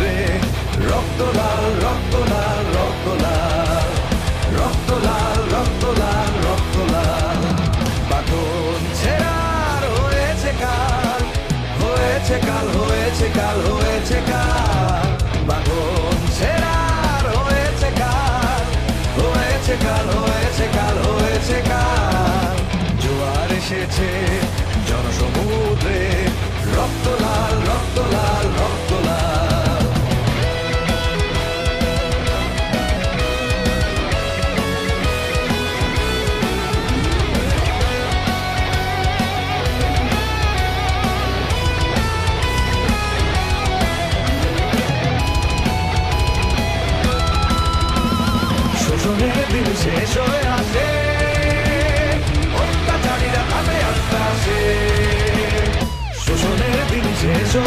রে রক্তলাল লাল রক্ত লাল রক্তলাল লাল রক্ত লাল রক্ত ছেড়ার হয়েছে কাল হয়েছে কাল হয়েছে কাল হয়েছে কাল বাটন ছেড়ার হয়েছে কাল হয়েছে কাল হয়েছে কাল হয়েছে কাল জোয়ার এসেছে জনসমুদ্রে রক্তলাল লাল রক্ত লাল রক্ত No me digas eso de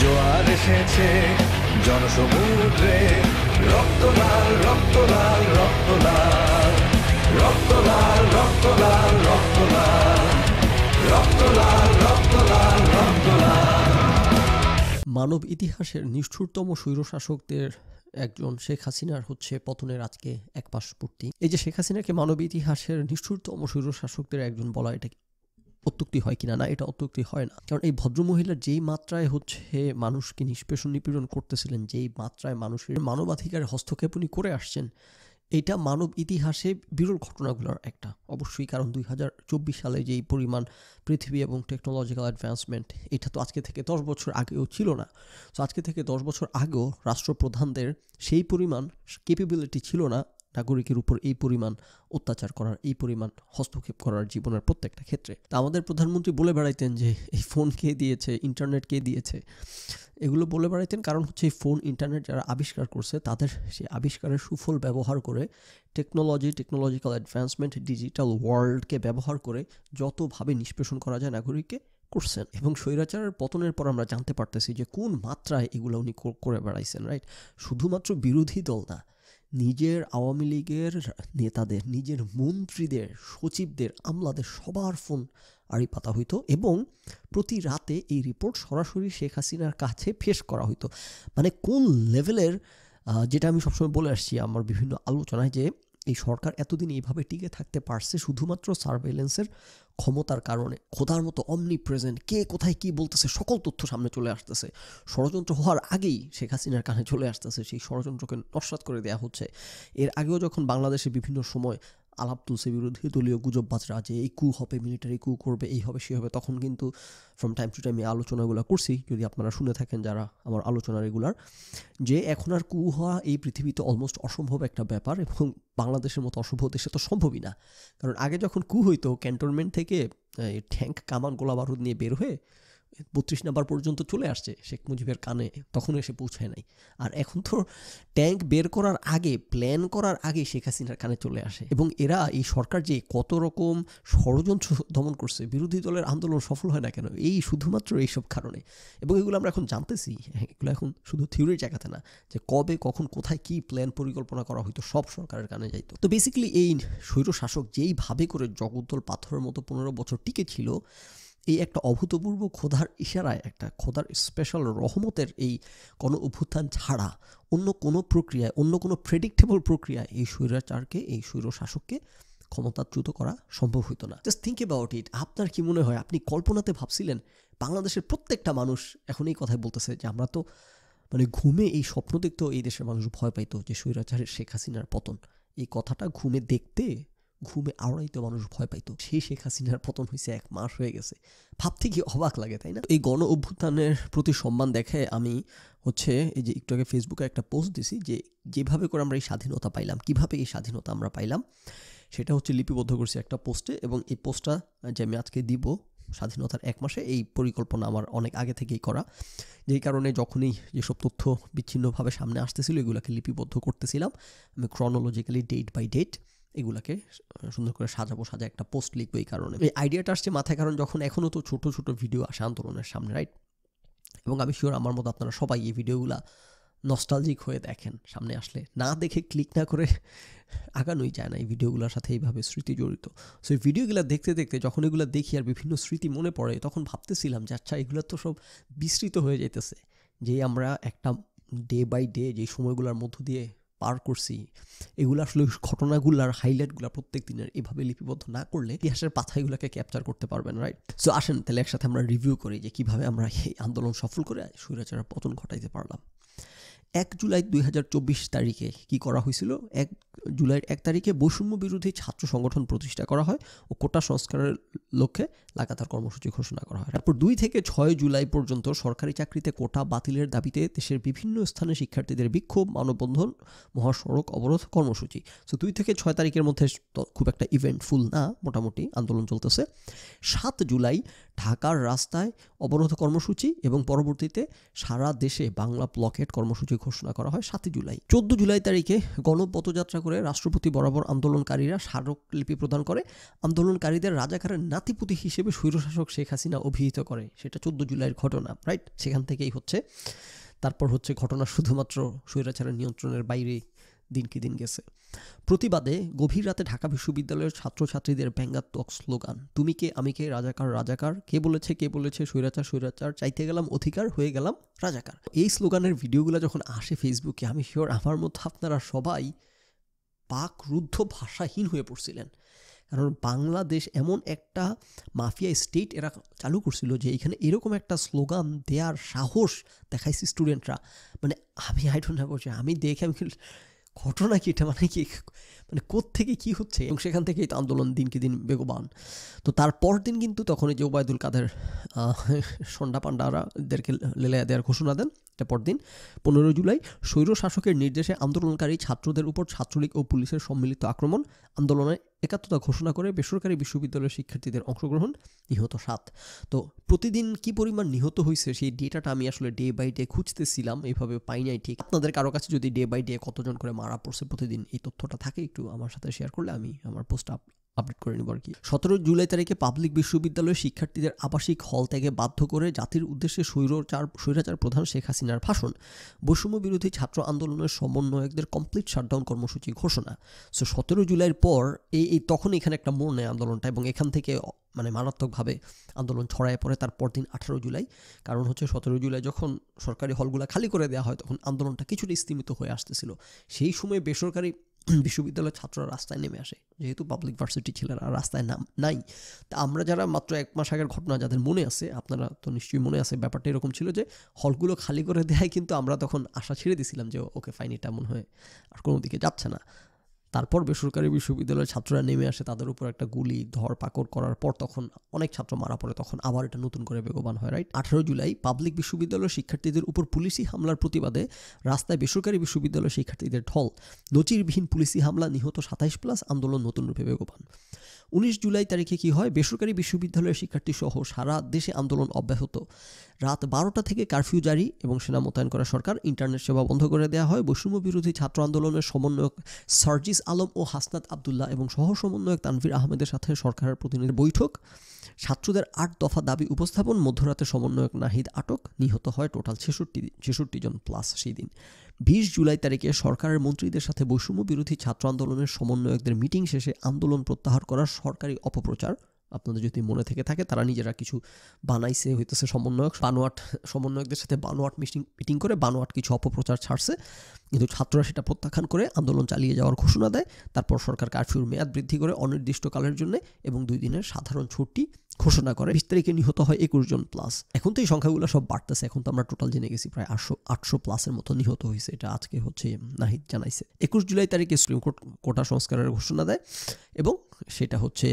জোয়ার এসেছে জনসমুদ্রে মানব ইতিহাসের নিষ্ঠুরতম স্বৈরশাসকদের একজন শেখ হাসিনার হচ্ছে পতনের আজকে এক পূর্তি এই যে শেখ হাসিনাকে মানব ইতিহাসের নিষ্ঠুরতম শাসকদের একজন বলা এটা অত্যুক্তি হয় কিনা না এটা অত্যুক্তি হয় না কারণ এই ভদ্রমহিলার যেই মাত্রায় হচ্ছে মানুষকে নিষ্পেষণ নিপীড়ন করতেছিলেন যেই মাত্রায় মানুষের মানবাধিকার হস্তক্ষেপ উনি করে আসছেন এটা মানব ইতিহাসে বিরল ঘটনাগুলোর একটা অবশ্যই কারণ দুই হাজার চব্বিশ সালে যেই পরিমাণ পৃথিবী এবং টেকনোলজিক্যাল অ্যাডভান্সমেন্ট এটা তো আজকে থেকে দশ বছর আগেও ছিল না তো আজকে থেকে দশ বছর আগেও রাষ্ট্রপ্রধানদের সেই পরিমাণ কেপেবিলিটি ছিল না নাগরিকের উপর এই পরিমাণ অত্যাচার করার এই পরিমাণ হস্তক্ষেপ করার জীবনের প্রত্যেকটা ক্ষেত্রে তা আমাদের প্রধানমন্ত্রী বলে বেড়াইতেন যে এই ফোন কে দিয়েছে ইন্টারনেট কে দিয়েছে এগুলো বলে বেড়াইতেন কারণ হচ্ছে এই ফোন ইন্টারনেট যারা আবিষ্কার করছে তাদের সেই আবিষ্কারের সুফল ব্যবহার করে টেকনোলজি টেকনোলজিক্যাল অ্যাডভান্সমেন্ট ডিজিটাল ওয়ার্ল্ডকে ব্যবহার করে যতভাবে নিষ্পেষণ করা যায় নাগরিককে করছেন এবং স্বৈরাচারের পতনের পর আমরা জানতে পারতেছি যে কোন মাত্রায় এগুলো উনি করে বেড়াইছেন রাইট শুধুমাত্র বিরোধী দল না নিজের আওয়ামী লীগের নেতাদের নিজের মন্ত্রীদের সচিবদের আমলাদের সবার ফোন আড়ি পাতা হইতো এবং প্রতি রাতে এই রিপোর্ট সরাসরি শেখ হাসিনার কাছে ফেস করা হইতো মানে কোন লেভেলের যেটা আমি সবসময় বলে আসছি আমার বিভিন্ন আলোচনায় যে এই সরকার এতদিন এইভাবে টিকে থাকতে পারছে শুধুমাত্র সার্ভেলেন্সের ক্ষমতার কারণে খোদার মতো অমনি প্রেজেন্ট কে কোথায় কি বলতেছে সকল তথ্য সামনে চলে আসতেছে ষড়যন্ত্র হওয়ার আগেই শেখ হাসিনার কানে চলে আসতেছে সেই ষড়যন্ত্রকে নস্বাত করে দেওয়া হচ্ছে এর আগেও যখন বাংলাদেশে বিভিন্ন সময় আলাপ তুলছে বিরোধী দলীয় বাজরা যে এই কু হবে মিলিটারি কু করবে এই হবে সে হবে তখন কিন্তু ফ্রম টাইম টু টাইম এই আলোচনাগুলো করছি যদি আপনারা শুনে থাকেন যারা আমার আলোচনা রেগুলার যে এখন আর কু হওয়া এই পৃথিবীতে অলমোস্ট অসম্ভব একটা ব্যাপার এবং বাংলাদেশের মতো অসম্ভব দেশে তো সম্ভবই না কারণ আগে যখন কু হইতো ক্যান্টনমেন্ট থেকে ট্যাঙ্ক কামান গোলা বারুদ নিয়ে বের হয়ে বত্রিশ নাম্বার পর্যন্ত চলে আসছে শেখ মুজিবের কানে তখন এসে পৌঁছায় নাই আর এখন তো ট্যাঙ্ক বের করার আগে প্ল্যান করার আগে শেখ হাসিনার কানে চলে আসে এবং এরা এই সরকার যে কত রকম ষড়যন্ত্র দমন করছে বিরোধী দলের আন্দোলন সফল হয় না কেন এই শুধুমাত্র এইসব কারণে এবং এগুলো আমরা এখন জানতেছি হ্যাঁ, এগুলো এখন শুধু থিওরির জায়গাতে না যে কবে কখন কোথায় কি প্ল্যান পরিকল্পনা করা হয়তো সব সরকারের কানে যাইতো তো বেসিক্যালি এই স্বৈর শাসক যেইভাবে করে জগদ্দল পাথরের মতো পনেরো বছর টিকে ছিল এই একটা অভূতপূর্ব খোদার ইশারায় একটা খোদার স্পেশাল রহমতের এই কোনো অভ্যুত্থান ছাড়া অন্য কোনো প্রক্রিয়ায় অন্য কোনো প্রেডিক্টেবল প্রক্রিয়ায় এই স্বৈরাচারকে এই স্বৈর শাসককে ক্ষমতাচ্যুত করা সম্ভব হইতো না জাস্ট থিঙ্ক অ্যাবাউট ইট আপনার কি মনে হয় আপনি কল্পনাতে ভাবছিলেন বাংলাদেশের প্রত্যেকটা মানুষ এখন এই কথাই বলতেছে যে আমরা তো মানে ঘুমে এই স্বপ্ন দেখতেও এই দেশের মানুষ ভয় পাইতো যে স্বৈরাচারের শেখ হাসিনার পতন এই কথাটা ঘুমে দেখতে ঘুমে আওড়াইতে মানুষ ভয় পাইতো সেই শেখ হাসিনার পতন হয়েছে এক মাস হয়ে গেছে ভাবতে কি অবাক লাগে তাই না এই গণ অভ্যুত্থানের প্রতি সম্মান দেখে আমি হচ্ছে এই যে একটু আগে ফেসবুকে একটা পোস্ট দিছি যে যেভাবে করে আমরা এই স্বাধীনতা পাইলাম কিভাবে এই স্বাধীনতা আমরা পাইলাম সেটা হচ্ছে লিপিবদ্ধ করছি একটা পোস্টে এবং এই পোস্টটা যে আমি আজকে দিব স্বাধীনতার এক মাসে এই পরিকল্পনা আমার অনেক আগে থেকেই করা যেই কারণে যখনই যেসব তথ্য বিচ্ছিন্নভাবে সামনে আসতেছিল এগুলোকে লিপিবদ্ধ করতেছিলাম আমি ক্রনোলজিক্যালি ডেট বাই ডেট এগুলাকে সুন্দর করে সাজাবো সাজা একটা পোস্ট লিখবো এই কারণে এই আইডিয়াটা আসছে মাথায় কারণ যখন এখনও তো ছোটো ছোটো ভিডিও আসে আন্দোলনের সামনে রাইট এবং আমি শিওর আমার মতো আপনারা সবাই এই ভিডিওগুলো নস্টালজিক হয়ে দেখেন সামনে আসলে না দেখে ক্লিক না করে আগানোই যায় না এই ভিডিওগুলোর সাথে এইভাবে স্মৃতি জড়িত সো এই ভিডিওগুলো দেখতে দেখতে যখন এগুলো দেখি আর বিভিন্ন স্মৃতি মনে পড়ে তখন ভাবতেছিলাম যে আচ্ছা এগুলো তো সব বিস্তৃত হয়ে যেতেছে যে আমরা একটা ডে বাই ডে যে সময়গুলোর মধ্য দিয়ে পার করছি এগুলো আসলে ঘটনাগুলার হাইলাইটগুলো প্রত্যেক দিনের এভাবে লিপিবদ্ধ না করলে ইতিহাসের পাথাইগুলোকে ক্যাপচার করতে পারবেন রাইট সো আসেন তাহলে একসাথে আমরা রিভিউ করি যে কিভাবে আমরা এই আন্দোলন সফল করে স্বৈরাচারের পতন ঘটাইতে পারলাম এক জুলাই দুই তারিখে কি করা হয়েছিল এক জুলাইয়ের এক তারিখে বৈষম্য বিরোধী ছাত্র সংগঠন প্রতিষ্ঠা করা হয় ও কোটা সংস্কারের লক্ষ্যে লাগাতার কর্মসূচি ঘোষণা করা হয় তারপর দুই থেকে ছয় জুলাই পর্যন্ত সরকারি চাকরিতে কোটা বাতিলের দাবিতে দেশের বিভিন্ন স্থানে শিক্ষার্থীদের বিক্ষোভ মানববন্ধন মহাসড়ক অবরোধ কর্মসূচি সো দুই থেকে ছয় তারিখের মধ্যে খুব একটা ইভেন্টফুল না মোটামুটি আন্দোলন চলতেছে সাত জুলাই ঢাকার রাস্তায় অবরোধ কর্মসূচি এবং পরবর্তীতে সারা দেশে বাংলা ব্লকেট কর্মসূচি ঘোষণা করা হয় সাতই জুলাই চোদ্দ জুলাই তারিখে গণপথযাত্রা করে রাষ্ট্রপতি বরাবর আন্দোলনকারীরা স্মারকলিপি প্রদান করে আন্দোলনকারীদের রাজাকারের নাতিপুতি হিসেবে স্বৈরশাসক শেখ হাসিনা অভিহিত করে সেটা চোদ্দ জুলাইয়ের ঘটনা রাইট সেখান থেকেই হচ্ছে তারপর হচ্ছে ঘটনা শুধুমাত্র স্বৈরাচারের নিয়ন্ত্রণের বাইরে দিন কি দিন গেছে প্রতিবাদে গভীর রাতে ঢাকা বিশ্ববিদ্যালয়ের ছাত্রছাত্রীদের ব্যঙ্গাত্মক স্লোগান তুমি কে আমি কে রাজাকার রাজাকার কে বলেছে কে বলেছে স্বৈরাচার স্বৈরাচার চাইতে গেলাম অধিকার হয়ে গেলাম রাজাকার এই স্লোগানের ভিডিওগুলো যখন আসে ফেসবুকে আমি শিওর আমার মতো আপনারা সবাই পাক রুদ্ধ ভাষাহীন হয়ে পড়ছিলেন কারণ বাংলাদেশ এমন একটা মাফিয়া স্টেট এরা চালু করছিল যে এখানে এরকম একটা স্লোগান দেওয়ার সাহস দেখাইছে স্টুডেন্টরা মানে আমি আইডন্ট ডোন্ট আমি দেখে আমি ঘটনা কি এটা মানে কি মানে কোত্থেকে কি হচ্ছে এবং সেখান থেকে এই আন্দোলন দিনকে দিন বেগবান তো তারপর দিন কিন্তু তখন এই যে ওবায়দুল কাদের সন্ডা পান্ডারাদেরকে লেলাইয়া দেওয়ার ঘোষণা দেন পরদিন পনেরো জুলাই স্বৈর শাসকের নির্দেশে আন্দোলনকারী ছাত্রদের উপর ছাত্রলীগ ও পুলিশের সম্মিলিত আক্রমণ আন্দোলনে একাত্মতা ঘোষণা করে বেসরকারি বিশ্ববিদ্যালয়ের শিক্ষার্থীদের অংশগ্রহণ নিহত সাত তো প্রতিদিন কি পরিমাণ নিহত হয়েছে সেই ডেটাটা আমি আসলে ডে বাই ডে খুঁজতেছিলাম এইভাবে পাই নাই ঠিক আপনাদের কারো কাছে যদি ডে বাই ডে কতজন করে মারা পড়ছে প্রতিদিন এই তথ্যটা থাকে একটু আমার সাথে শেয়ার করলে আমি আমার পোস্ট আপ আপডেট করে নেব আর কি সতেরো জুলাই তারিখে পাবলিক বিশ্ববিদ্যালয়ের শিক্ষার্থীদের আবাসিক হল থেকে বাধ্য করে জাতির উদ্দেশ্যে স্বৈরাচার স্বৈরাচার প্রধান শেখ হাসিনার ভাষণ বৈষম্য বিরোধী ছাত্র আন্দোলনের সমন্বয়কদের কমপ্লিট শাটডাউন কর্মসূচি ঘোষণা সো সতেরো জুলাইয়ের পর এই তখন এখানে একটা মোড় নেয় আন্দোলনটা এবং এখান থেকে মানে মারাত্মকভাবে আন্দোলন ছড়ায় পড়ে তার পরদিন আঠারো জুলাই কারণ হচ্ছে সতেরো জুলাই যখন সরকারি হলগুলো খালি করে দেওয়া হয় তখন আন্দোলনটা কিছুটা স্তীমিত হয়ে আসতেছিল সেই সময় বেসরকারি বিশ্ববিদ্যালয়ের ছাত্ররা রাস্তায় নেমে আসে যেহেতু পাবলিক ভার্সিটি ছেলেরা রাস্তায় নাম নাই তা আমরা যারা মাত্র এক মাস আগের ঘটনা যাদের মনে আছে আপনারা তো নিশ্চয়ই মনে আছে ব্যাপারটা এরকম ছিল যে হলগুলো খালি করে দেয় কিন্তু আমরা তখন আশা ছেড়ে দিছিলাম যে ওকে ফাইন এটা মনে হয় আর কোনো দিকে যাচ্ছে না তারপর বেসরকারি বিশ্ববিদ্যালয়ের ছাত্ররা নেমে আসে তাদের উপর একটা গুলি ধরপাকড় করার পর তখন অনেক ছাত্র মারা পড়ে তখন আবার এটা নতুন করে বেগবান হয় রাইট আঠারো জুলাই পাবলিক বিশ্ববিদ্যালয়ের শিক্ষার্থীদের উপর পুলিশি হামলার প্রতিবাদে রাস্তায় বেসরকারি বিশ্ববিদ্যালয়ের শিক্ষার্থীদের ঢল নজিরবিহীন পুলিশি হামলা নিহত সাতাইশ প্লাস আন্দোলন নতুন রূপে বেগবান উনিশ জুলাই তারিখে কি হয় বেসরকারি বিশ্ববিদ্যালয়ের শিক্ষার্থীসহ সারা দেশে আন্দোলন অব্যাহত রাত বারোটা থেকে কারফিউ জারি এবং সেনা মোতায়েন করা সরকার ইন্টারনেট সেবা বন্ধ করে দেওয়া হয় বৈষম্য বিরোধী ছাত্র আন্দোলনের সমন্বয়ক সার্জিস আলম ও হাসনাত আবদুল্লাহ এবং সহ সমন্বয়ক তানভীর আহমেদের সাথে সরকারের প্রতিনিধি বৈঠক ছাত্রদের আট দফা দাবি উপস্থাপন মধ্যরাতে সমন্বয়ক নাহিদ আটক নিহত হয় টোটাল ছেষট্টি ছেষট্টি জন প্লাস সেই দিন বিশ জুলাই তারিখে সরকারের মন্ত্রীদের সাথে বৈষম্য বিরোধী ছাত্র আন্দোলনের সমন্বয়কদের মিটিং শেষে আন্দোলন প্রত্যাহার করার সরকারি অপপ্রচার আপনাদের যদি মনে থেকে থাকে তারা নিজেরা কিছু বানাইছে হইতেছে সমন্বয়ক বানোয়াট সমন্বয়কদের সাথে বানোয়াট মিটিং মিটিং করে বানোয়াট কিছু অপপ্রচার ছাড়ছে কিন্তু ছাত্ররা সেটা প্রত্যাখ্যান করে আন্দোলন চালিয়ে যাওয়ার ঘোষণা দেয় তারপর সরকার কারফিউর মেয়াদ বৃদ্ধি করে অনির্দিষ্টকালের জন্য এবং দুই দিনের সাধারণ ছুটি ঘোষণা করে বিশ তারিখে নিহত হয় একুশ জন প্লাস এখন তো এই সংখ্যাগুলো সব বাড়তেছে এখন তো আমরা টোটাল জেনে গেছি প্রায় আটশো আটশো প্লাসের মতো নিহত হয়েছে এটা আজকে হচ্ছে নাহিদ জানাইছে একুশ জুলাই তারিখে সুপ্রিম কোর্ট কোটা সংস্কারের ঘোষণা দেয় এবং সেটা হচ্ছে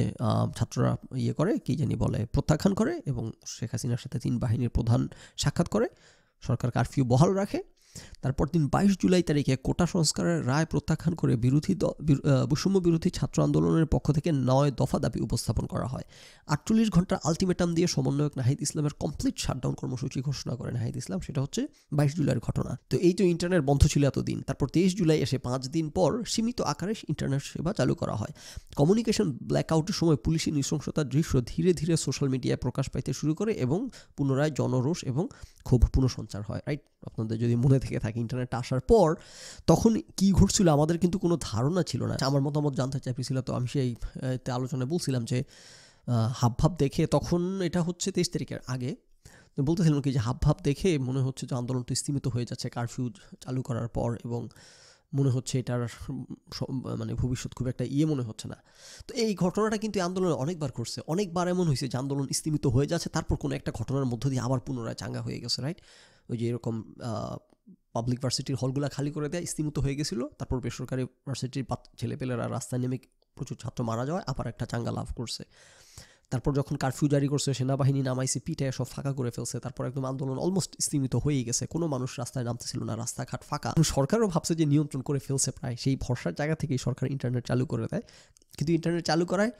ছাত্ররা ইয়ে করে কি জানি বলে প্রত্যাখ্যান করে এবং শেখ হাসিনার সাথে তিন বাহিনীর প্রধান সাক্ষাৎ করে সরকার কারফিউ বহাল রাখে তারপর দিন বাইশ জুলাই তারিখে কোটা সংস্কারের রায় প্রত্যাখ্যান করে বিরোধী বৈষম্য বিরোধী ছাত্র আন্দোলনের পক্ষ থেকে নয় দফা দাবি উপস্থাপন করা হয় আটচল্লিশ ঘন্টার আলটিমেটাম দিয়ে সমন্বয়ক নাহিদ ইসলামের কমপ্লিট শাটডাউন কর্মসূচি ঘোষণা করে নাহিদ ইসলাম সেটা হচ্ছে বাইশ জুলাইয়ের ঘটনা তো এই তো ইন্টারনেট বন্ধ ছিল এতদিন তারপর তেইশ জুলাই এসে পাঁচ দিন পর সীমিত আকারে ইন্টারনেট সেবা চালু করা হয় কমিউনিকেশন ব্ল্যাকআউটের সময় পুলিশি নৃশংসতার দৃশ্য ধীরে ধীরে সোশ্যাল মিডিয়ায় প্রকাশ পাইতে শুরু করে এবং পুনরায় জনরোষ এবং ক্ষোভ পুনঃসঞ্চার হয় রাইট আপনাদের যদি মনে থেকে থাকি ইন্টারনেট আসার পর তখন কি ঘটছিল আমাদের কিন্তু কোনো ধারণা ছিল না আমার মতামত জানতে চাইছিল তো আমি সেই আলোচনায় বলছিলাম যে হাব ভাব দেখে তখন এটা হচ্ছে তেইশ তারিখের আগে বলতেছিলাম কি যে হাব ভাব দেখে মনে হচ্ছে যে আন্দোলনটি স্তীমিত হয়ে যাচ্ছে কারফিউ চালু করার পর এবং মনে হচ্ছে এটার মানে ভবিষ্যৎ খুব একটা ইয়ে মনে হচ্ছে না তো এই ঘটনাটা কিন্তু আন্দোলনে অনেকবার ঘটছে অনেকবার এমন হয়েছে যে আন্দোলন স্তীমিত হয়ে যাচ্ছে তারপর কোনো একটা ঘটনার মধ্য দিয়ে আবার পুনরায় চাঙ্গা হয়ে গেছে রাইট ওই যে এরকম পাবলিক ভার্সিটির হলগুলো খালি করে দেয় স্তিমিত হয়ে গেছিল তারপর বেসরকারি ভার্সিটির ছেলেপেলেরা রাস্তায় নেমে প্রচুর ছাত্র মারা যাওয়ায় আবার একটা চাঙ্গা লাভ করছে তারপর যখন কারফিউ জারি করছে সেনাবাহিনী নামাইছে পিঠে সব ফাঁকা করে ফেলছে তারপর একদম আন্দোলন অলমোস্ট স্তীমিত হয়ে গেছে কোনো মানুষ রাস্তায় নামতেছিল না রাস্তাঘাট ফাঁকা সরকারও ভাবছে যে নিয়ন্ত্রণ করে ফেলছে প্রায় সেই ভরসার জায়গা থেকেই সরকার ইন্টারনেট চালু করে দেয় কিন্তু ইন্টারনেট চালু করায়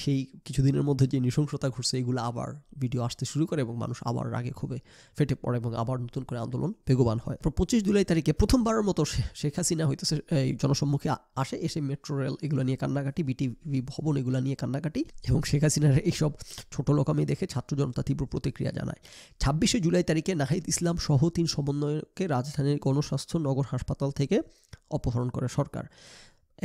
সেই কিছুদিনের মধ্যে যে নৃশংসতা ঘটছে এগুলো আবার ভিডিও আসতে শুরু করে এবং মানুষ আবার রাগে ক্ষোভে ফেটে পড়ে এবং আবার নতুন করে আন্দোলন বেগবান হয় পঁচিশ জুলাই তারিখে প্রথমবারের মতো শেখ হাসিনা হইতেছে এই জনসম্মুখে আসে এসে মেট্রো রেল এগুলো নিয়ে কান্নাকাটি বিটিভি ভবন এগুলো নিয়ে কান্নাকাটি এবং শেখ হাসিনার এইসব ছোট লোকামি দেখে ছাত্র জনতা তীব্র প্রতিক্রিয়া জানায় ছাব্বিশে জুলাই তারিখে নাহিদ ইসলাম সহ তিন সমন্বয়কে রাজধানীর গণস্বাস্থ্য নগর হাসপাতাল থেকে অপহরণ করে সরকার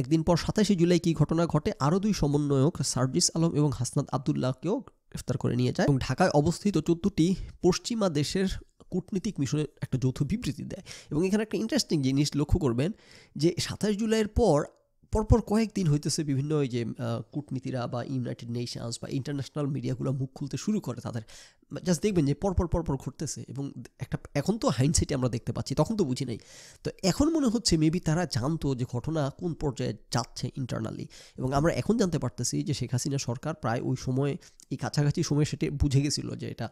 একদিন পর সাতাশে জুলাই কি ঘটনা ঘটে আরও দুই সমন্বয়ক সার্জিস আলম এবং হাসনাত আবদুল্লাহকেও গ্রেফতার করে নিয়ে যায় এবং ঢাকায় অবস্থিত চোদ্দটি পশ্চিমা দেশের কূটনীতিক মিশনের একটা যৌথ বিবৃতি দেয় এবং এখানে একটা ইন্টারেস্টিং জিনিস লক্ষ্য করবেন যে সাতাশ জুলাইয়ের পর পরপর কয়েকদিন হইতেছে বিভিন্ন ওই যে কূটনীতিরা বা ইউনাইটেড নেশনস বা ইন্টারন্যাশনাল মিডিয়াগুলো মুখ খুলতে শুরু করে তাদের জাস্ট দেখবেন যে পরপর পরপর ঘটতেছে এবং একটা এখন তো হাইন্ডসাইটে আমরা দেখতে পাচ্ছি তখন তো বুঝি নাই তো এখন মনে হচ্ছে মেবি তারা জানতো যে ঘটনা কোন পর্যায়ে যাচ্ছে ইন্টারনালি এবং আমরা এখন জানতে পারতেছি যে শেখ হাসিনা সরকার প্রায় ওই সময়ে এই কাছাকাছি সময় সেটি বুঝে গেছিলো যে এটা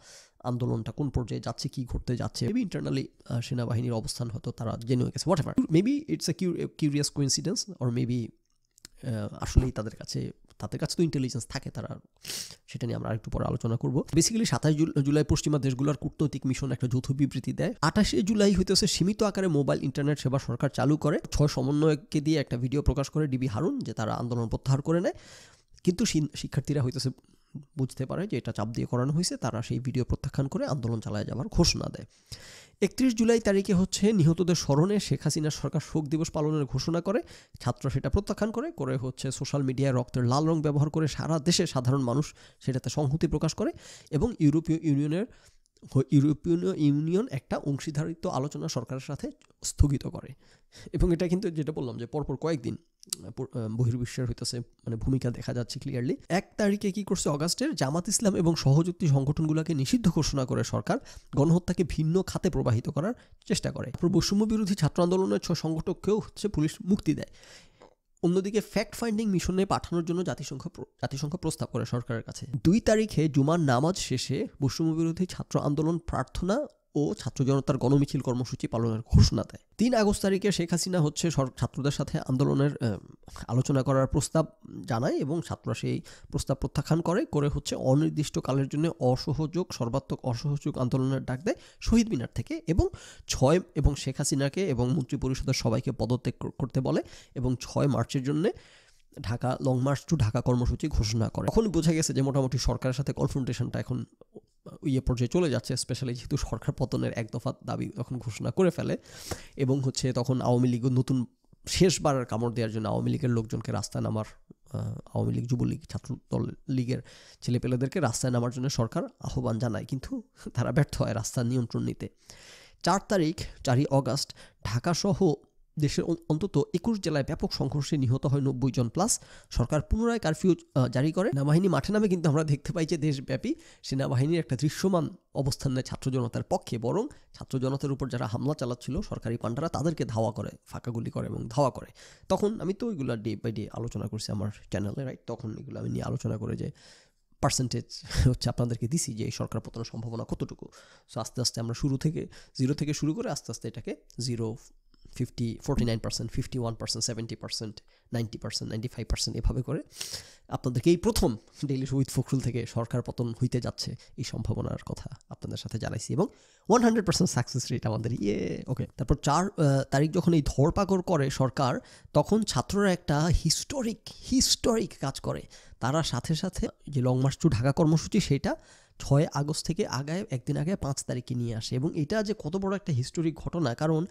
আন্দোলনটা কোন পর্যায়ে যাচ্ছে কি ঘটতে যাচ্ছে মেবি ইন্টারনালি সেনাবাহিনীর অবস্থান হয়তো তারা জেনে হয়ে গেছে whatever maybe it's a curious coincidence or maybe আসলেই তাদের কাছে তাদের কাছে তো ইন্টেলিজেন্স থাকে তারা সেটা নিয়ে আমরা আরেকটু পরে আলোচনা করব বেসিক্যালি সাতাশ জুলাই পশ্চিমা দেশগুলোর কূটনৈতিক মিশন একটা যৌথ বিবৃতি দেয় আঠাশে জুলাই হইতেছে সীমিত আকারে মোবাইল ইন্টারনেট সেবা সরকার চালু করে ছয় সমন্বয়কে দিয়ে একটা ভিডিও প্রকাশ করে ডিবি হারুন যে তারা আন্দোলন প্রত্যাহার করে নেয় কিন্তু শিক্ষার্থীরা হইতেছে বুঝতে পারে যে এটা চাপ দিয়ে করানো হয়েছে তারা সেই ভিডিও প্রত্যাখ্যান করে আন্দোলন চালায় যাওয়ার ঘোষণা দেয় একত্রিশ জুলাই তারিখে হচ্ছে নিহতদের স্মরণে শেখ হাসিনা সরকার শোক দিবস পালনের ঘোষণা করে ছাত্র সেটা প্রত্যাখ্যান করে করে হচ্ছে সোশ্যাল মিডিয়ায় রক্তের লাল রং ব্যবহার করে সারা দেশে সাধারণ মানুষ সেটাতে সংহতি প্রকাশ করে এবং ইউরোপীয় ইউনিয়নের ইউরোপীয় ইউনিয়ন একটা অংশীদারিত্ব আলোচনা সরকারের সাথে স্থগিত করে এবং এটা কিন্তু যেটা বললাম যে পরপর কয়েকদিন বহির্বিশ্বের হইতেছে মানে ভূমিকা দেখা যাচ্ছে ক্লিয়ারলি এক তারিখে কি করছে অগাস্টের জামাত ইসলাম এবং সহযুক্তি সংগঠনগুলোকে নিষিদ্ধ ঘোষণা করে সরকার গণহত্যাকে ভিন্ন খাতে প্রবাহিত করার চেষ্টা করে বৈষম্য বিরোধী ছাত্র আন্দোলনের ছ সংগঠককেও হচ্ছে পুলিশ মুক্তি দেয় অন্যদিকে ফ্যাক্ট ফাইন্ডিং মিশনে পাঠানোর জন্য জাতিসংঘ জাতিসংঘ প্রস্তাব করে সরকারের কাছে দুই তারিখে জুমার নামাজ শেষে বৈষম্য বিরোধী ছাত্র আন্দোলন প্রার্থনা ও ছাত্র জনতার গণমিছিল কর্মসূচি পালনের ঘোষণা দেয় তিন আগস্ট তারিখে শেখ হাসিনা হচ্ছে ছাত্রদের সাথে আন্দোলনের আলোচনা করার প্রস্তাব জানায় এবং ছাত্ররা সেই প্রস্তাব প্রত্যাখ্যান করে করে হচ্ছে অনির্দিষ্টকালের জন্য অসহযোগ সর্বাত্মক অসহযোগ আন্দোলনের ডাক দেয় শহীদ মিনার থেকে এবং ছয় এবং শেখ হাসিনাকে এবং মন্ত্রী পরিষদের সবাইকে পদত্যাগ করতে বলে এবং ছয় মার্চের জন্যে Dhaka long march to Dhaka কর্মসূচি ঘোষণা করে এখন বোঝা গেছে যে মোটামুটি সরকারের সাথে কনফ্রন্টেশনটা এখন ইয়ে পর্যায়ে চলে যাচ্ছে স্পেশালি যেহেতু সরকার পতনের এক দফা দাবি তখন ঘোষণা করে ফেলে এবং হচ্ছে তখন আওয়ামী লীগ নতুন শেষবার কামড় দেওয়ার জন্য আওয়ামী লীগের লোকজনকে রাস্তায় নামার আওয়ামী লীগ যুবলীগ ছাত্র দল লীগের ছেলেপেলেদেরকে রাস্তায় নামার জন্য সরকার আহ্বান জানায় কিন্তু তারা ব্যর্থ হয় রাস্তা নিয়ন্ত্রণ নিতে চার তারিখ চারই অগাস্ট ঢাকাসহ দেশের অন্তত একুশ জেলায় ব্যাপক সংঘর্ষে নিহত হয় নব্বই জন প্লাস সরকার পুনরায় কারফিউ জারি করে সেনাবাহিনী মাঠে নামে কিন্তু আমরা দেখতে পাই যে দেশব্যাপী সেনাবাহিনীর একটা দৃশ্যমান অবস্থান নেয় ছাত্র জনতার পক্ষে বরং ছাত্র জনতার উপর যারা হামলা চালাচ্ছিল সরকারি পান্ডারা তাদেরকে ধাওয়া করে ফাঁকাগুলি করে এবং ধাওয়া করে তখন আমি তো ওইগুলো ডে বাই ডে আলোচনা করছি আমার চ্যানেলে রাইট তখন এগুলো আমি নিয়ে আলোচনা করে যে পার্সেন্টেজ হচ্ছে আপনাদেরকে দিছি যে সরকার পতনের সম্ভাবনা কতটুকু সো আস্তে আস্তে আমরা শুরু থেকে জিরো থেকে শুরু করে আস্তে আস্তে এটাকে zero fifty forty nine percent fifty one percent seventy percent percent ninety five percent এভাবে করে আপনাদেরকে এই প্রথম ডেইলি উইথ ফখরুল থেকে সরকার পতন হইতে যাচ্ছে এই সম্ভাবনার কথা আপনাদের সাথে জানাইছি এবং one hundred percent success rate আমাদের ইয়ে ওকে তারপর চার তারিখ যখন এই ধরপাকড় করে সরকার তখন ছাত্ররা একটা হিস্টোরিক হিস্টোরিক কাজ করে তারা সাথে সাথে যে লং মার্চ টু ঢাকা কর্মসূচি সেটা ছয় আগস্ট থেকে আগায় একদিন আগে পাঁচ তারিখে নিয়ে আসে এবং এটা যে কত বড় একটা হিস্টোরিক ঘটনা কারণ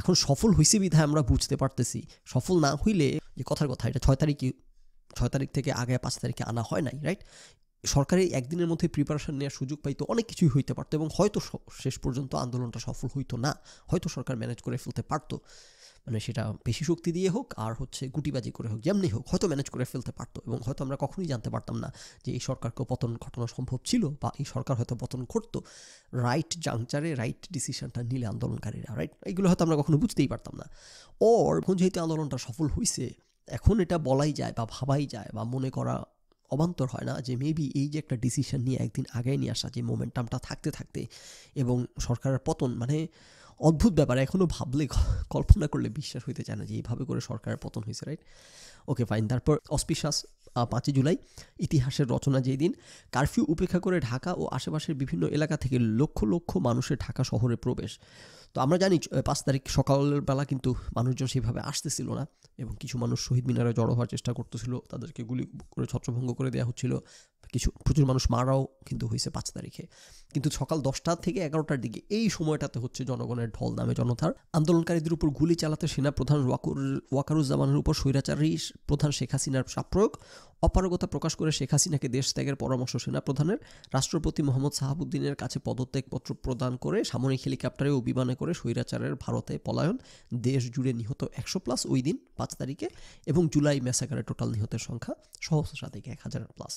এখন সফল হয়েছে বিধায় আমরা বুঝতে পারতেছি সফল না হইলে যে কথার কথা এটা ছয় তারিখে ছয় তারিখ থেকে আগে পাঁচ তারিখে আনা হয় নাই রাইট সরকারি একদিনের মধ্যে প্রিপারেশন নেওয়ার সুযোগ পাইতো অনেক কিছুই হইতে পারতো এবং হয়তো শেষ পর্যন্ত আন্দোলনটা সফল হইতো না হয়তো সরকার ম্যানেজ করে ফেলতে পারতো মানে সেটা বেশি শক্তি দিয়ে হোক আর হচ্ছে গুটিবাজি করে হোক যেমনি হোক হয়তো ম্যানেজ করে ফেলতে পারতো এবং হয়তো আমরা কখনোই জানতে পারতাম না যে এই সরকারকে পতন ঘটানো সম্ভব ছিল বা এই সরকার হয়তো পতন ঘটত রাইট জাংচারে রাইট ডিসিশনটা নিলে আন্দোলনকারীরা রাইট এইগুলো হয়তো আমরা কখনো বুঝতেই পারতাম না ওর এখন যেহেতু আন্দোলনটা সফল হয়েছে এখন এটা বলাই যায় বা ভাবাই যায় বা মনে করা অবান্তর হয় না যে মেবি এই যে একটা ডিসিশন নিয়ে একদিন আগে নিয়ে আসা যে মোমেন্টামটা থাকতে থাকতে এবং সরকারের পতন মানে অদ্ভুত ব্যাপার এখনও ভাবলে কল্পনা করলে বিশ্বাস হইতে চায় না যে এইভাবে করে সরকারের পতন হয়েছে রাইট ওকে ফাইন তারপর অস্পিশাস পাঁচই জুলাই ইতিহাসের রচনা যেই দিন কারফিউ উপেক্ষা করে ঢাকা ও আশেপাশের বিভিন্ন এলাকা থেকে লক্ষ লক্ষ মানুষের ঢাকা শহরে প্রবেশ তো আমরা জানি পাঁচ তারিখ সকালের বেলা কিন্তু মানুষজন সেভাবে আসতেছিল না এবং কিছু মানুষ শহীদ মিনারে জড়ো হওয়ার চেষ্টা করতেছিল তাদেরকে গুলি করে ছত্রভঙ্গ করে দেওয়া হচ্ছিল কিছু প্রচুর মানুষ মারাও কিন্তু হয়েছে পাঁচ তারিখে কিন্তু সকাল দশটা থেকে এগারোটার দিকে এই সময়টাতে হচ্ছে জনগণের ঢল নামে জনতার আন্দোলনকারীদের উপর গুলি চালাতে সেনা প্রধান ওয়াকুর ওয়াকারুজ্জামানের উপর স্বৈরাচারী প্রধান শেখ হাসিনার চাপ প্রয়োগ অপারগতা প্রকাশ করে শেখ হাসিনাকে দেশ ত্যাগের পরামর্শ সেনা প্রধানের রাষ্ট্রপতি মোহাম্মদ সাহাবুদ্দিনের কাছে পদত্যাগপত্র প্রদান করে সামরিক হেলিকপ্টারে ও বিমানে করে স্বৈরাচারের ভারতে পলায়ন দেশ জুড়ে নিহত একশো প্লাস ওই দিন পাঁচ তারিখে এবং জুলাই ম্যাসাকারে টোটাল নিহতের সংখ্যা সহস্র সাথে এক হাজার প্লাস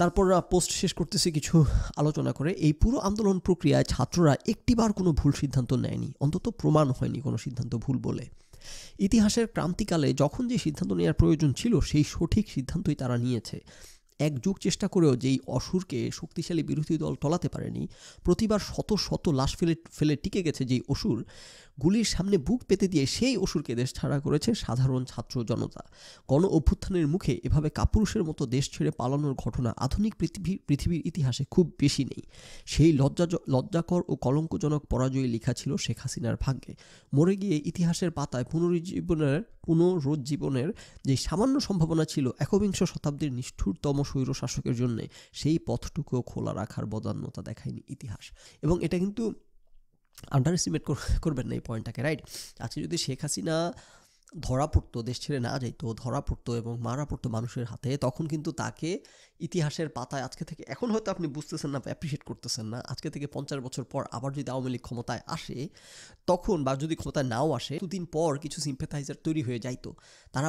তারপর পোস্ট শেষ করতেছি কিছু আলোচনা করে এই পুরো আন্দোলন প্রক্রিয়ায় ছাত্ররা একটিবার কোনো ভুল সিদ্ধান্ত নেয়নি অন্তত প্রমাণ হয়নি কোনো সিদ্ধান্ত ভুল বলে ইতিহাসের ক্রান্তিকালে যখন যে সিদ্ধান্ত নেওয়ার প্রয়োজন ছিল সেই সঠিক সিদ্ধান্তই তারা নিয়েছে এক যুগ চেষ্টা করেও যেই অসুরকে শক্তিশালী বিরোধী দল তলাতে পারেনি প্রতিবার শত শত লাশ ফেলে ফেলে টিকে গেছে যেই অসুর গুলির সামনে বুক পেতে দিয়ে সেই অসুরকে দেশ ছাড়া করেছে সাধারণ ছাত্র জনতা গণ অভ্যুত্থানের মুখে এভাবে কাপুরুষের মতো দেশ ছেড়ে পালানোর ঘটনা আধুনিক পৃথিবীর পৃথিবীর ইতিহাসে খুব বেশি নেই সেই লজ্জা লজ্জাকর ও কলঙ্কজনক পরাজয়ী লেখা ছিল শেখ হাসিনার ভাগ্যে মরে গিয়ে ইতিহাসের পাতায় পুনরুজ্জীবনের পুনরুজ্জীবনের যে সামান্য সম্ভাবনা ছিল একবিংশ শতাব্দীর নিষ্ঠুরতম স্বৈর শাসকের জন্য সেই পথটুকুও খোলা রাখার বদান্যতা দেখায়নি ইতিহাস এবং এটা কিন্তু আন্ডার এস্টিমেট করবেন না এই পয়েন্টটাকে রাইট আজকে যদি শেখ হাসিনা ধরা পড়তো দেশ ছেড়ে না যাইতো ধরা পড়তো এবং মারা পড়তো মানুষের হাতে তখন কিন্তু তাকে ইতিহাসের পাতায় আজকে থেকে এখন হয়তো আপনি বুঝতেছেন না অ্যাপ্রিসিয়েট করতেছেন না আজকে থেকে পঞ্চাশ বছর পর আবার যদি আওয়ামী লীগ ক্ষমতায় আসে তখন বা যদি ক্ষমতায় নাও আসে দুদিন পর কিছু সিম্প্যাথাইজার তৈরি হয়ে যাইতো তারা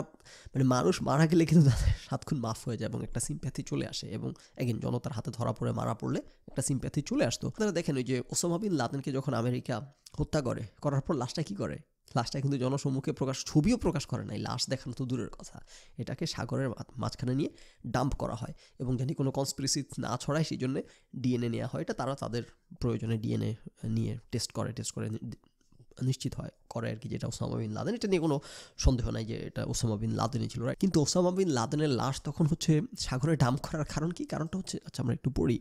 মানে মানুষ মারা গেলে কিন্তু তাদের সাতক্ষণ মাফ হয়ে যায় এবং একটা সিম্প্যাথি চলে আসে এবং একজন জনতার হাতে ধরা পড়ে মারা পড়লে একটা সিম্প্যাথি চলে আসতো তারা দেখেন ওই যে ওসামা বিন লাদেনকে যখন আমেরিকা হত্যা করে করার পর লাস্টটা কী করে লাশটা কিন্তু জনসম্মুখে প্রকাশ ছবিও প্রকাশ করে নাই লাশ দেখানো তো দূরের কথা এটাকে সাগরের মাঝখানে নিয়ে ডাম্প করা হয় এবং জানি কোনো কনস্পিরেসি না ছড়ায় সেই জন্যে ডিএনএ নেওয়া হয় এটা তারা তাদের প্রয়োজনে ডিএনএ নিয়ে টেস্ট করে টেস্ট করে নিশ্চিত হয় করে আর কি যেটা ওসামা বিন লাদেন এটা নিয়ে কোনো সন্দেহ নাই যে এটা ওসামা বিন লাদেনই ছিল রাইট কিন্তু ওসামা বিন লাদেনের লাশ তখন হচ্ছে সাগরে ডাম্প করার কারণ কি কারণটা হচ্ছে আচ্ছা আমরা একটু পড়ি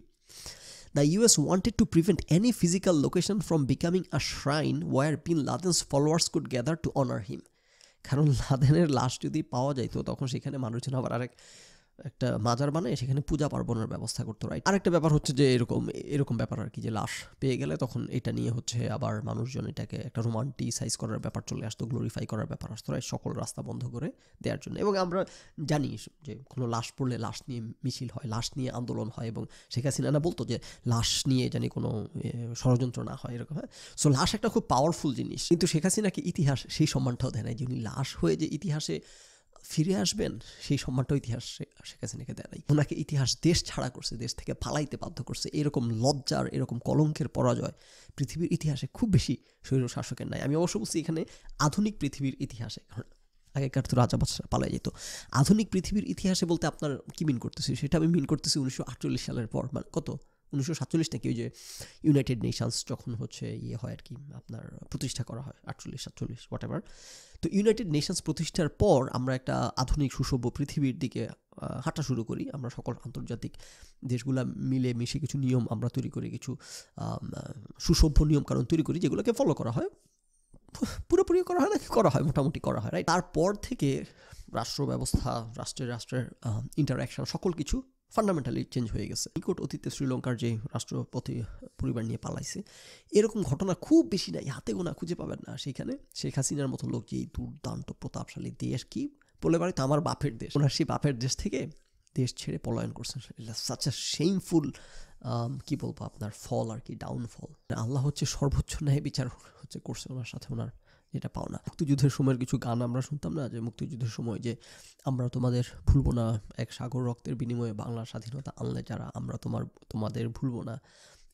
The US wanted to prevent any physical location from becoming a shrine where Bin Laden's followers could gather to honor him কারণ লাদেনের লাশ যদি পাওয়া যাইতো তখন সেখানে মানুষজন আবার আরেক একটা মাজার বানায় সেখানে পূজা পার্বণের ব্যবস্থা করতো রাইট আরেকটা ব্যাপার হচ্ছে যে এরকম এরকম ব্যাপার আর কি যে লাশ পেয়ে গেলে তখন এটা নিয়ে হচ্ছে আবার মানুষজন এটাকে একটা রোমান্টিসাইজ করার ব্যাপার চলে আসতো গ্লোরিফাই করার ব্যাপার আসতো রাইট সকল রাস্তা বন্ধ করে দেওয়ার জন্য এবং আমরা জানি যে কোনো লাশ পড়লে লাশ নিয়ে মিছিল হয় লাশ নিয়ে আন্দোলন হয় এবং শেখ হাসিনা না বলতো যে লাশ নিয়ে জানি কোনো ষড়যন্ত্র না হয় এরকম হ্যাঁ সো লাশ একটা খুব পাওয়ারফুল জিনিস কিন্তু শেখ হাসিনাকে ইতিহাস সেই সম্মানটাও দেয় না যে উনি লাশ হয়ে যে ইতিহাসে ফিরে আসবেন সেই সম্মানটা ইতিহাস কাছে হাসিনাকে দেয় নাই ওনাকে ইতিহাস দেশ ছাড়া করছে দেশ থেকে পালাইতে বাধ্য করছে এরকম লজ্জার এরকম কলঙ্কের পরাজয় পৃথিবীর ইতিহাসে খুব বেশি শৈর শাসকের নাই আমি অবশ্য বলছি এখানে আধুনিক পৃথিবীর ইতিহাসে আগেকার তো রাজা বাদশাহ পালাই যেত আধুনিক পৃথিবীর ইতিহাসে বলতে আপনার কি মিন করতেছি সেটা আমি মিন করতেছি উনিশশো সালের পর মানে কত উনিশশো সাতচল্লিশ নাকি ওই যে ইউনাইটেড নেশনস যখন হচ্ছে ইয়ে হয় আর কি আপনার প্রতিষ্ঠা করা হয় আটচল্লিশ সাতচল্লিশ হোয়াট এভার তো ইউনাইটেড নেশনস প্রতিষ্ঠার পর আমরা একটা আধুনিক সুসভ্য পৃথিবীর দিকে হাঁটা শুরু করি আমরা সকল আন্তর্জাতিক দেশগুলো মিলে মিশে কিছু নিয়ম আমরা তৈরি করি কিছু সুসভ্য নিয়ম কারণ তৈরি করি যেগুলোকে ফলো করা হয় পুরোপুরি করা হয় নাকি করা হয় মোটামুটি করা হয় রাইট তারপর থেকে রাষ্ট্র ব্যবস্থা রাষ্ট্রের রাষ্ট্রের ইন্টারাকশন সকল কিছু ফান্ডামেন্টালি চেঞ্জ হয়ে গেছে নিকট অতীতে শ্রীলঙ্কার যে রাষ্ট্রপতি পরিবার নিয়ে পালাইছে এরকম ঘটনা খুব বেশি নাই হাতে গোনা খুঁজে পাবেন না সেখানে শেখ হাসিনার মতো লোক যে দুর্দান্ত প্রতাপশালী দেশ কি বলে পারে তো আমার বাপের দেশ ওনার সেই বাপের দেশ থেকে দেশ ছেড়ে পলায়ন করছেন সাচ আ শেমফুল কি বলবো আপনার ফল আর কি ডাউনফল আল্লাহ হচ্ছে সর্বোচ্চ ন্যায় বিচার হচ্ছে করছে ওনার সাথে ওনার যেটা পাও না মুক্তিযুদ্ধের সময়ের কিছু গান আমরা শুনতাম না যে মুক্তিযুদ্ধের সময় যে আমরা তোমাদের ভুলবো না এক সাগর রক্তের বিনিময়ে বাংলার স্বাধীনতা আনলে যারা আমরা তোমার তোমাদের ভুলবো না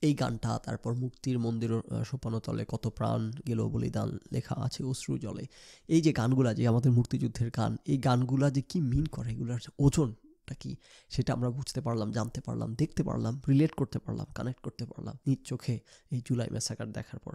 এই গানটা তারপর মুক্তির মন্দির সোপানতলে কত প্রাণ গেল বলিদান লেখা আছে অশ্রু জলে এই যে গানগুলা যে আমাদের মুক্তিযুদ্ধের গান এই গানগুলা যে কি মিন করে এগুলোর ওজন কি সেটা আমরা বুঝতে পারলাম জানতে পারলাম দেখতে পারলাম রিলেট করতে পারলাম কানেক্ট করতে পারলাম নিজ চোখে এই জুলাই মেসাকার দেখার পর